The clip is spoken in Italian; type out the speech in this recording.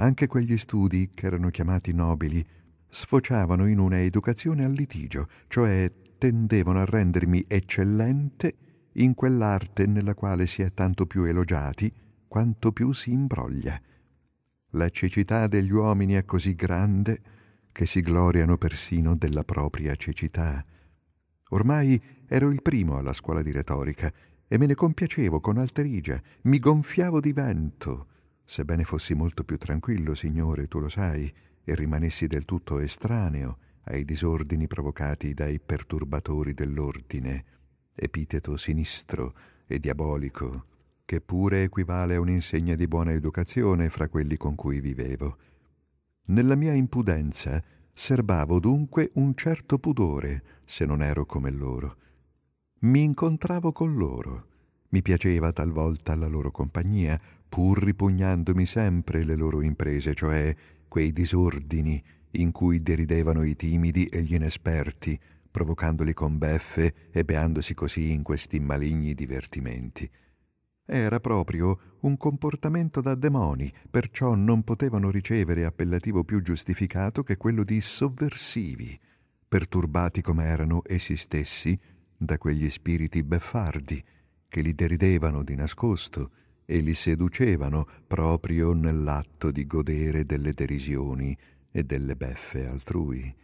Anche quegli studi, che erano chiamati nobili, sfociavano in una educazione al litigio, cioè tendevano a rendermi eccellente in quell'arte nella quale si è tanto più elogiati quanto più si imbroglia. La cecità degli uomini è così grande che si gloriano persino della propria cecità. Ormai ero il primo alla scuola di retorica e me ne compiacevo con alterigia, mi gonfiavo di vento, Sebbene fossi molto più tranquillo, Signore, tu lo sai, e rimanessi del tutto estraneo ai disordini provocati dai perturbatori dell'ordine, epiteto sinistro e diabolico, che pure equivale a un'insegna di buona educazione fra quelli con cui vivevo. Nella mia impudenza serbavo dunque un certo pudore, se non ero come loro. Mi incontravo con loro, mi piaceva talvolta la loro compagnia, pur ripugnandomi sempre le loro imprese, cioè quei disordini in cui deridevano i timidi e gli inesperti, provocandoli con beffe e beandosi così in questi maligni divertimenti. Era proprio un comportamento da demoni, perciò non potevano ricevere appellativo più giustificato che quello di sovversivi, perturbati come erano essi stessi da quegli spiriti beffardi, che li deridevano di nascosto e li seducevano proprio nell'atto di godere delle derisioni e delle beffe altrui.